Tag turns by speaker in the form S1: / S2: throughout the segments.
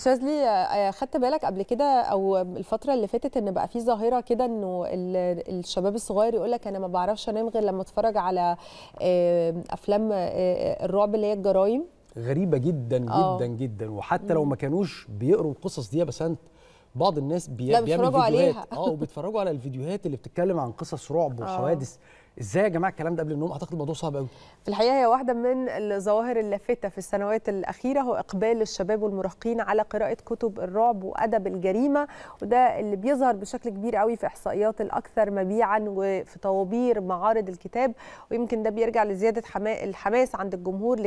S1: استاذ لي آه، خدت بالك قبل كده او الفتره اللي فاتت ان بقى في ظاهره كده انه الشباب الصغير يقول لك انا ما بعرفش انام غير لما اتفرج على آه، افلام آه، الرعب اللي هي الجرايم
S2: غريبه جدا أوه. جدا جدا وحتى لو ما كانوش بيقروا القصص دي بس انت بعض الناس بي... بيعمل فيديوهات عليها. اه وبيتفرجوا على الفيديوهات
S1: اللي بتتكلم عن قصص رعب وحوادث أوه. ازاي يا جماعه الكلام ده قبل النوم اعتقد الموضوع صعب قوي في الحقيقه هي واحده من الظواهر اللافته في السنوات الاخيره هو اقبال الشباب والمراهقين على قراءه كتب الرعب وادب الجريمه وده اللي بيظهر بشكل كبير قوي في احصائيات الاكثر مبيعا وفي طوابير معارض الكتاب ويمكن ده بيرجع لزياده الحماس عند الجمهور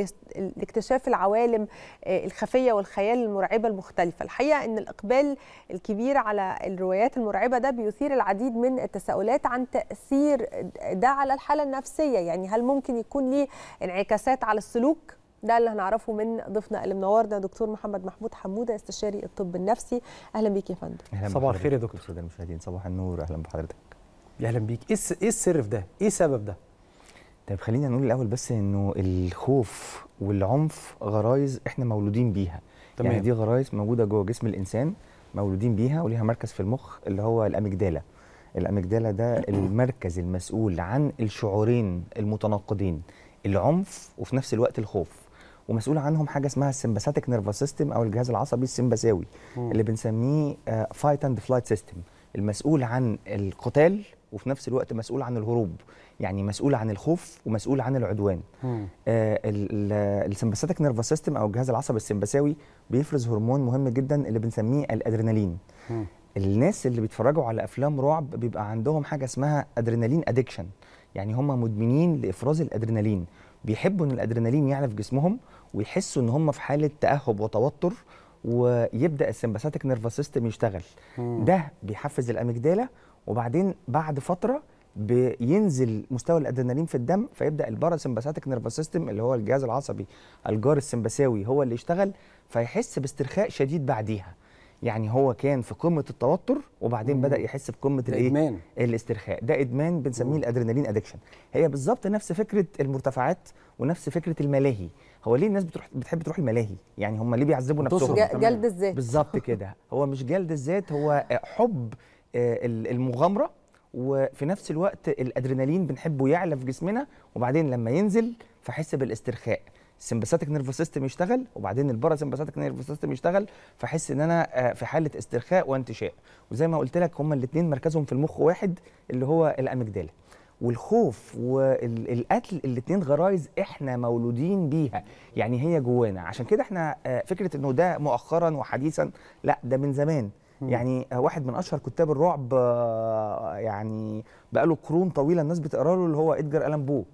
S1: لاكتشاف العوالم آه، الخفيه والخيال المرعبه المختلفه الحقيقه ان الاقبال الكبير على الروايات المرعبه ده بيثير العديد من التساؤلات عن تاثير ده على الحاله النفسيه يعني هل ممكن يكون ليه انعكاسات على السلوك ده اللي هنعرفه من ضيفنا اللي منورنا دكتور محمد محمود حموده استشاري الطب النفسي اهلا بيك يا فندم صباح الخير
S2: يا دكتور الساده المشاهدين صباح النور اهلا بحضرتك اهلا بيك ايه ايه السر في ده ايه سبب ده طيب خلينا نقول الاول بس انه الخوف والعنف غرايز احنا مولودين بيها يعني تمام. يعني دي غرايز موجوده جوه جسم الانسان مولودين بيها وليها مركز في المخ اللي هو الاميجدالا الاميجدالا ده المركز المسؤول عن الشعورين المتناقضين العنف وفي نفس الوقت الخوف ومسؤول عنهم حاجه اسمها السمباثيك نيرفا سيستم او الجهاز العصبي السمباساوي اللي بنسميه فايت اند فلايت سيستم المسؤول عن القتال وفي نفس الوقت مسؤول عن الهروب يعني مسؤول عن الخوف ومسؤول عن العدوان آه السمباثيك سيستم او الجهاز العصبي السمباساوي بيفرز هرمون مهم جدا اللي بنسميه الادرينالين الناس اللي بيتفرجوا على افلام رعب بيبقى عندهم حاجه اسمها ادرينالين ادكشن يعني هم مدمنين لافراز الادرينالين بيحبوا ان الادرينالين يعلى في جسمهم ويحسوا ان هم في حاله تاهب وتوتر ويبدا السمباثيك نيرفس سيستم يشتغل مم. ده بيحفز الاميجدالا وبعدين بعد فتره بينزل مستوى الادرينالين في الدم فيبدا الباراسمباثيك نيرفس سيستم اللي هو الجهاز العصبي الجار السمباساوي هو اللي يشتغل فيحس باسترخاء شديد بعديها يعني هو كان في قمه التوتر وبعدين مم. بدا يحس بقمه الايه الاسترخاء ده ادمان بنسميه الادرينالين ادكشن هي بالظبط نفس فكره المرتفعات ونفس فكره الملاهي هو ليه الناس بتروح بتحب تروح الملاهي يعني هم ليه بيعذبوا نفسهم جلد الذات بالظبط كده هو مش جلد الذات هو حب آه، المغامره وفي نفس الوقت الادرينالين بنحبه يعلى في جسمنا وبعدين لما ينزل فحس بالاسترخاء السمباثيتك نيرف سيستم يشتغل وبعدين البارا سمباثيتك نيرف سيستم يشتغل فاحس ان انا آه، في حاله استرخاء وانتشاء وزي ما قلت لك هما الاثنين مركزهم في المخ واحد اللي هو الاميجدالا والخوف والقتل الاثنين غرايز احنا مولودين بيها يعني هي جوانا عشان كده احنا آه، فكره انه ده مؤخرا وحديثا لا ده من زمان يعني آه، واحد من اشهر كتاب الرعب يعني بقاله قرون طويله الناس بتقرا له اللي هو ادجار الان بو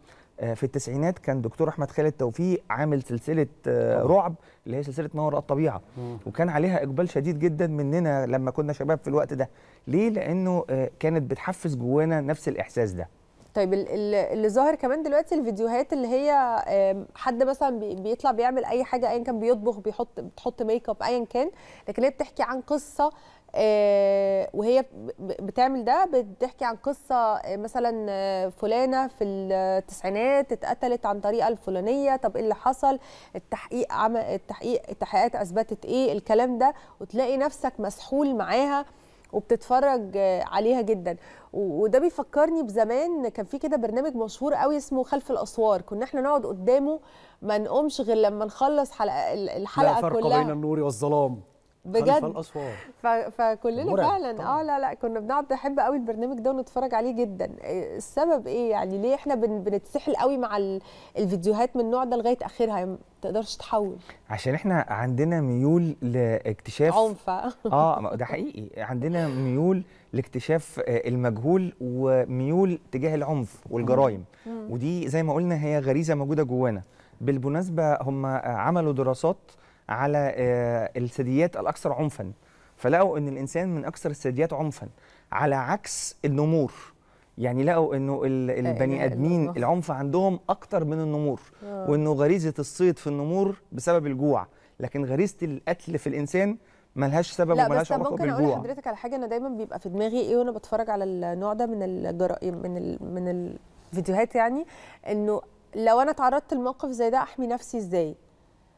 S2: آه، في التسعينات كان دكتور احمد خالد توفيق عامل سلسله آه، رعب اللي هي سلسله ما وراء الطبيعه وكان عليها اقبال شديد جدا مننا لما كنا شباب في الوقت ده ليه لانه آه، كانت بتحفز جوانا نفس الاحساس ده
S1: طيب اللي ظاهر كمان دلوقتي الفيديوهات اللي هي حد مثلا بيطلع بيعمل اي حاجه ايا كان بيطبخ بيحط بتحط ميك اب ايا كان لكن هي بتحكي عن قصه آه، وهي بتعمل ده بتحكي عن قصه آه، مثلا آه، فلانه في التسعينات اتقتلت عن طريقه الفلانيه طب ايه اللي حصل التحقيق عم التحقيق التحقيقات اثبتت ايه الكلام ده وتلاقي نفسك مسحول معاها وبتتفرج عليها جدا وده بيفكرني بزمان كان في كده برنامج مشهور قوي اسمه خلف الاسوار كنا احنا نقعد قدامه ما نقومش غير لما نخلص حلقه الحلقه لا فرق كلها فرق بين
S2: النور والظلام
S1: بجد ف... فكلنا فعلا طبعا. اه لا لا كنا بنقعد نحب قوي البرنامج ده ونتفرج عليه جدا السبب ايه يعني ليه احنا بن بنتسحل قوي مع الفيديوهات من النوع ده لغايه اخرها يعني ما تقدرش تحول
S2: عشان احنا عندنا ميول لاكتشاف عنف اه ده حقيقي عندنا ميول لاكتشاف آه، المجهول وميول تجاه العنف والجرائم ودي زي ما قلنا هي غريزه موجوده جوانا بالمناسبه هم عملوا دراسات على آه، الثدييات الاكثر عنفا فلقوا ان الانسان من اكثر الثدييات عنفا على عكس النمور يعني لقوا انه البني ادمين العنف عندهم اكتر من النمور آه. وانه غريزه الصيد في النمور بسبب الجوع لكن غريزه القتل في الانسان ملهاش سبب وملهاش علاقه بالجوع لا بس ممكن اقول لحضرتك
S1: على حاجه انا دايما بيبقى في دماغي ايه وانا بتفرج على النوع ده من الجرائم من الـ من الفيديوهات يعني انه لو انا تعرضت لموقف زي ده احمي نفسي ازاي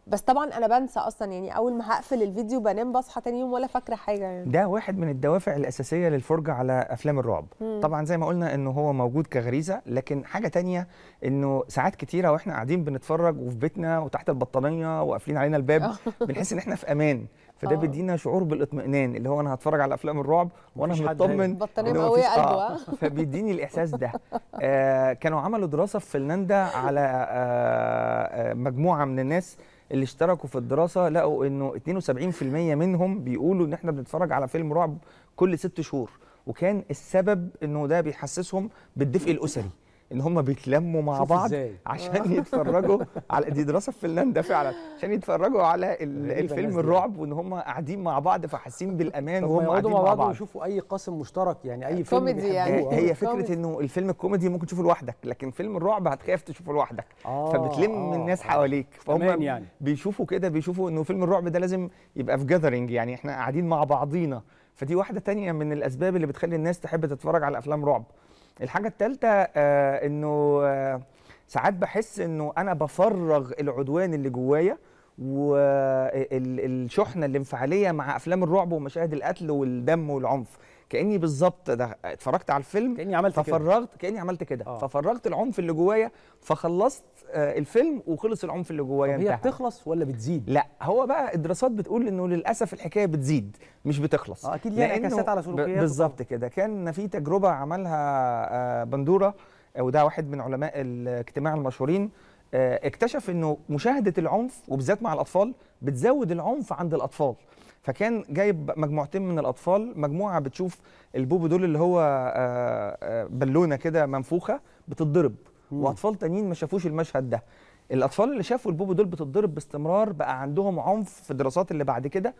S1: بس طبعا انا بنسى اصلا يعني اول ما هقفل الفيديو بنام بصحى تاني يوم ولا فاكره حاجه يعني
S2: ده واحد من الدوافع الاساسيه للفرجه على افلام الرعب مم. طبعا زي ما قلنا انه هو موجود كغريزه لكن حاجه تانية انه ساعات كتيره واحنا قاعدين بنتفرج وفي بيتنا وتحت البطانيه وقافلين علينا الباب آه. بنحس ان احنا في امان فده آه. بيدينا شعور بالاطمئنان اللي هو انا هتفرج على افلام الرعب وانا مطمن بطانيه قويه قلبه آه. آه. فبيديني الاحساس ده آه كانوا عملوا دراسه في فنلندا على آه مجموعه من الناس اللي اشتركوا في الدراسه لقوا انه 72% منهم بيقولوا ان احنا بنتفرج على فيلم رعب كل ست شهور وكان السبب انه ده بيحسسهم بالدفء الاسري ان هم بيتلموا مع بعض إزاي. عشان آه. يتفرجوا على دي دراسه في فنلندا فعلا عشان يتفرجوا على الفيلم الرعب وان هم قاعدين مع بعض فحاسين بالامان وهم قاعدين مع بعض ويشوفوا اي قاسم مشترك يعني اي فيلم كوميدي يعني هي فكره انه الفيلم الكوميدي ممكن تشوفه لوحدك لكن فيلم الرعب هتخاف تشوفه لوحدك
S1: آه فبتلم آه الناس
S2: حواليك فهم يعني. بيشوفوا كده بيشوفوا انه فيلم الرعب ده لازم يبقى في جاذرنج يعني احنا قاعدين مع بعضينا فدي واحده تانية من الاسباب اللي بتخلي الناس تحب تتفرج على افلام رعب الحاجه الثالثه آه، انه آه، ساعات بحس انه انا بفرغ العدوان اللي جوايا والشحنه آه، الانفعاليه مع افلام الرعب ومشاهد القتل والدم والعنف كاني بالظبط ده اتفرجت على الفيلم كاني عملت ففرغت كده. كاني عملت كده آه. ففرغت العنف اللي جوايا فخلصت آه الفيلم وخلص العنف اللي جوايا هي بتخلص ولا بتزيد لا هو بقى الدراسات بتقول انه للاسف الحكايه بتزيد مش بتخلص اه اكيد ليها انعكاسات على سلوكيات بالظبط كده كان في تجربه عملها آه بندوره وده واحد من علماء الاجتماع المشهورين آه، اكتشف انه مشاهده العنف وبالذات مع الاطفال بتزود العنف عند الاطفال فكان جايب مجموعتين من الاطفال مجموعه بتشوف البوبو دول اللي هو آه، آه، بالونه كده منفوخه بتتضرب واطفال تانيين ما شافوش المشهد ده الاطفال اللي شافوا البوبو دول بتتضرب باستمرار بقى عندهم عنف في الدراسات اللي بعد كده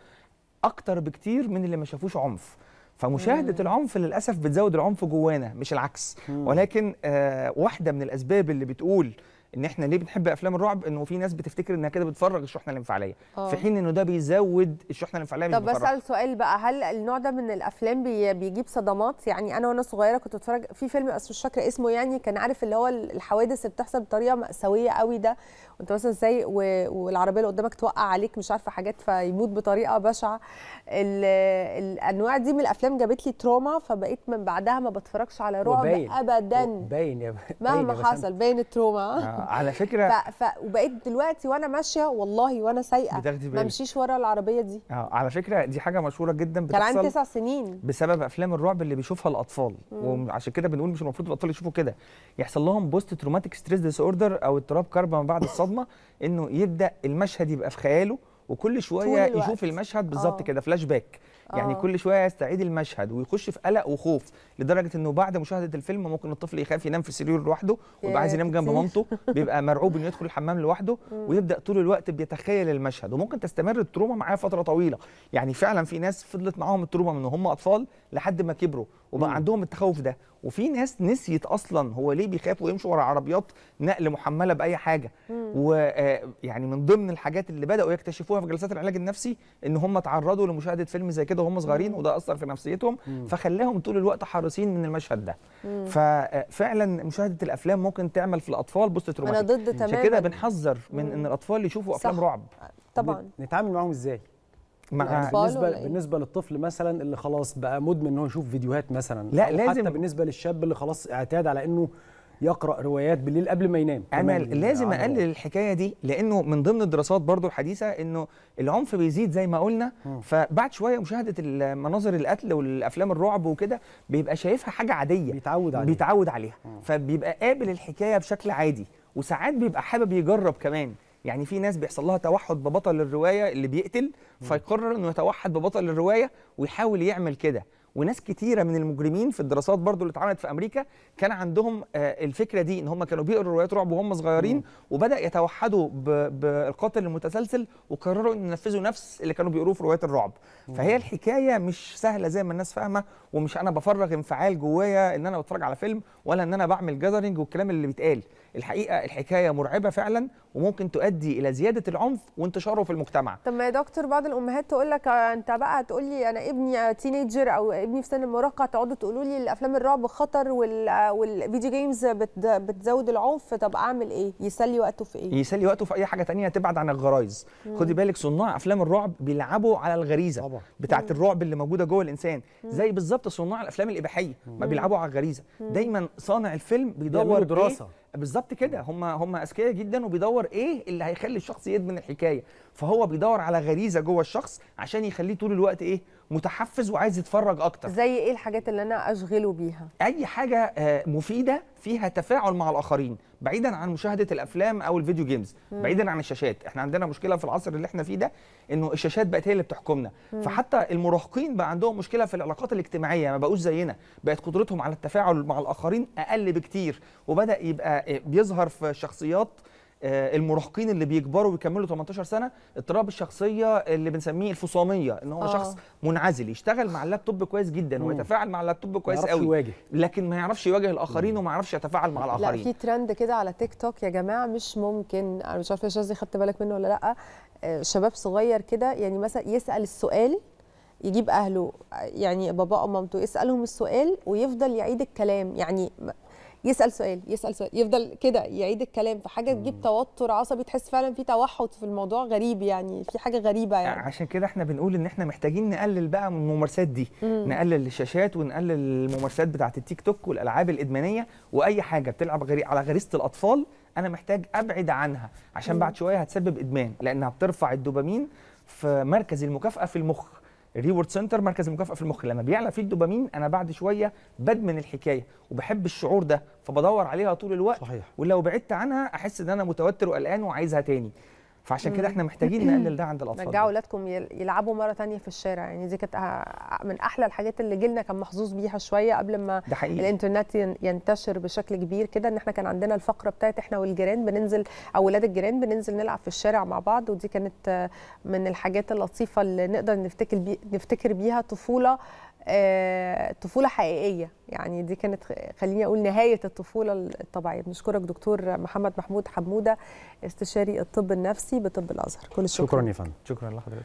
S2: اكتر بكتير من اللي ما شافوش عنف فمشاهده العنف للاسف بتزود العنف جوانا مش العكس ولكن آه واحده من الاسباب اللي بتقول ان احنا ليه بنحب افلام الرعب انه في ناس بتفتكر انها كده بتفرغ الشحنه الانفعاليه آه. في حين انه ده بيزود الشحنه الانفعاليه طب بسال
S1: سؤال بقى هل النوع ده من الافلام بي بيجيب صدمات يعني انا وانا صغيره كنت بتفرج في فيلم بس مش فاكره اسمه يعني كان عارف اللي هو الحوادث اللي بتحصل بطريقه ماساويه قوي ده وانت مثلا سايق والعربيه اللي قدامك توقع عليك مش عارفه حاجات فيموت بطريقه بشعه الانواع دي من الافلام جابت لي تروما فبقيت من بعدها ما بتفرجش على رعب ابدا باين
S2: يا باين مهما حصل
S1: باين التروما
S2: على فكره ف...
S1: ف... وبقيت دلوقتي وانا ماشيه والله وانا سايقه بتاخدي ما امشيش ورا العربيه دي
S2: اه على فكره دي حاجه مشهوره جدا بتحصل كان عندي تسع سنين بسبب افلام الرعب اللي بيشوفها الاطفال مم. وعشان كده بنقول مش المفروض الاطفال يشوفوا كده يحصل لهم بوست تروماتيك ستريس ديس اوردر او اضطراب كربا ما بعد الصدمه انه يبدا المشهد يبقى في خياله وكل شويه يشوف المشهد بالظبط آه. كده فلاش باك يعني آه. كل شويه يستعيد المشهد ويخش في قلق وخوف لدرجه انه بعد مشاهده الفيلم ممكن الطفل يخاف ينام في السرير لوحده ويبقى عايز ينام جنب مامته بيبقى مرعوب انه يدخل الحمام لوحده ويبدا طول الوقت بيتخيل المشهد وممكن تستمر التروما معاه فتره طويله يعني فعلا في ناس فضلت معاهم التروما من هم اطفال لحد ما كبروا وبقى عندهم التخوف ده وفي ناس نسيت اصلا هو ليه بيخاف ويمشي ورا عربيات نقل محمله باي حاجه ويعني آه، من ضمن الحاجات اللي بداوا يكتشفوها في جلسات العلاج النفسي ان هم تعرضوا لمشاهده فيلم زي كده وهم صغيرين وده اثر في نفسيتهم فخلاهم طول الوقت حريصين من المشهد ده ففعلا آه، مشاهده الافلام ممكن تعمل في الاطفال بوست تروماتيك انا ضد تماما كده بنحذر من ان الاطفال يشوفوا افلام رعب طبعا نتعامل معاهم ازاي مع يعني بالنسبه إيه؟ بالنسبه للطفل مثلا اللي خلاص بقى مدمن ان هو يشوف فيديوهات مثلا لا أو لازم حتى بالنسبه للشاب اللي خلاص اعتاد على انه يقرا روايات بالليل قبل ما ينام انا لازم آه. اقلل الحكايه دي لانه من ضمن الدراسات برضو الحديثه انه العنف بيزيد زي ما قلنا فبعد شويه مشاهده المناظر القتل والافلام الرعب وكده بيبقى شايفها حاجه عاديه بيتعود عليها بيتعود عليها فبيبقى قابل الحكايه بشكل عادي وساعات بيبقى حابب يجرب كمان يعني في ناس بيحصل لها توحد ببطل الروايه اللي بيقتل فيقرر انه يتوحد ببطل الروايه ويحاول يعمل كده وناس كتيرة من المجرمين في الدراسات برضو اللي اتعملت في أمريكا كان عندهم آه، الفكرة دي إن هم كانوا بيقروا روايات رعب وهم صغيرين وبدأ يتوحدوا بالقاتل المتسلسل وقرروا إن ينفذوا نفس اللي كانوا بيقروه في روايات الرعب فهي الحكاية مش سهلة زي ما الناس فاهمة ومش أنا بفرغ انفعال جوايا إن أنا بتفرج على فيلم ولا إن أنا بعمل جذرنج والكلام اللي بيتقال الحقيقه الحكايه مرعبه فعلا وممكن تؤدي الى زياده العنف وانتشاره في المجتمع
S1: طب ما يا دكتور بعض الامهات تقول لك انت بقى تقول لي انا ابني تينيجر او ابني في سن المراهقه تقعدوا تقولوا لي الافلام الرعب خطر والفيديو جيمز بتزود العنف طب اعمل ايه يسلي وقته في ايه
S2: يسلي وقته في اي حاجه ثانيه تبعد عن الغرايز خدي بالك صناع افلام الرعب بيلعبوا على الغريزه طبعا. بتاعه الرعب اللي موجوده جوه الانسان زي بالظبط صناع الافلام الاباحيه ما بيلعبوا على الغريزه دايما صانع الفيلم بيدور دراسه إيه بالظبط كده هم هم اذكياء جدا وبيدور ايه اللي هيخلي الشخص يدمن الحكايه فهو بيدور على غريزه جوه الشخص عشان يخليه طول الوقت ايه متحفز وعايز يتفرج اكتر زي ايه الحاجات اللي انا اشغله بيها اي حاجه آه، مفيده فيها تفاعل مع الاخرين بعيدا عن مشاهده الافلام او الفيديو جيمز مم. بعيدا عن الشاشات احنا عندنا مشكله في العصر اللي احنا فيه ده انه الشاشات بقت هي اللي بتحكمنا مم. فحتى المراهقين بقى عندهم مشكله في العلاقات الاجتماعيه ما بقوش زينا بقت قدرتهم على التفاعل مع الاخرين اقل بكتير وبدا يبقى آه، بيظهر في شخصيات آه، المراهقين اللي بيكبروا ويكملوا 18 سنه اضطراب الشخصيه اللي بنسميه الفصاميه ان هو آه. شخص منعزل يشتغل مع اللابتوب كويس جدا ويتفاعل مع اللابتوب كويس قوي يواجه. لكن ما يعرفش يواجه الاخرين مم. وما يعرفش يتفاعل مع الاخرين لا في
S1: ترند كده على تيك توك يا جماعه مش ممكن انا مش عارفه يا خدت بالك منه ولا لا آه، شباب صغير كده يعني مثلا يسال السؤال يجيب اهله يعني بابا او مامته يسالهم السؤال ويفضل يعيد الكلام يعني يسال سؤال يسال سؤال يفضل كده يعيد الكلام في حاجه تجيب توتر عصبي تحس فعلا في توحد في الموضوع غريب يعني في حاجه غريبه يعني
S2: عشان كده احنا بنقول ان احنا محتاجين نقلل بقى من الممارسات دي مم. نقلل الشاشات ونقلل الممارسات بتاعه التيك توك والالعاب الادمانيه واي حاجه بتلعب غري... على غريزه الاطفال انا محتاج ابعد عنها عشان بعد شويه هتسبب ادمان لانها بترفع الدوبامين في مركز المكافاه في المخ الريورد سنتر مركز المكافاه في المخ لما بيعلى فيه الدوبامين انا بعد شويه بدمن الحكايه وبحب الشعور ده فبدور عليها طول الوقت صحيح ولو بعدت عنها احس ان انا متوتر وقلقان وعايزها تاني فعشان كده احنا محتاجين نقلل ده عند الاطفال رجعوا
S1: اولادكم يلعبوا مره ثانيه في الشارع يعني دي كانت من احلى الحاجات اللي جيلنا كان محظوظ بيها شويه قبل ما ده حقيقي. الانترنت ينتشر بشكل كبير كده ان احنا كان عندنا الفقره بتاعت احنا والجيران بننزل او اولاد الجيران بننزل نلعب في الشارع مع بعض ودي كانت من الحاجات اللطيفه اللي نقدر نفتكر بي نفتكر بيها طفوله آه، طفوله حقيقيه يعني دي كانت خليني اقول نهايه الطفوله الطبيعيه بنشكرك دكتور محمد محمود حموده استشاري الطب النفسي بطب الازهر
S2: كل الشكر شكرا يا فندم شكرا لحضرتك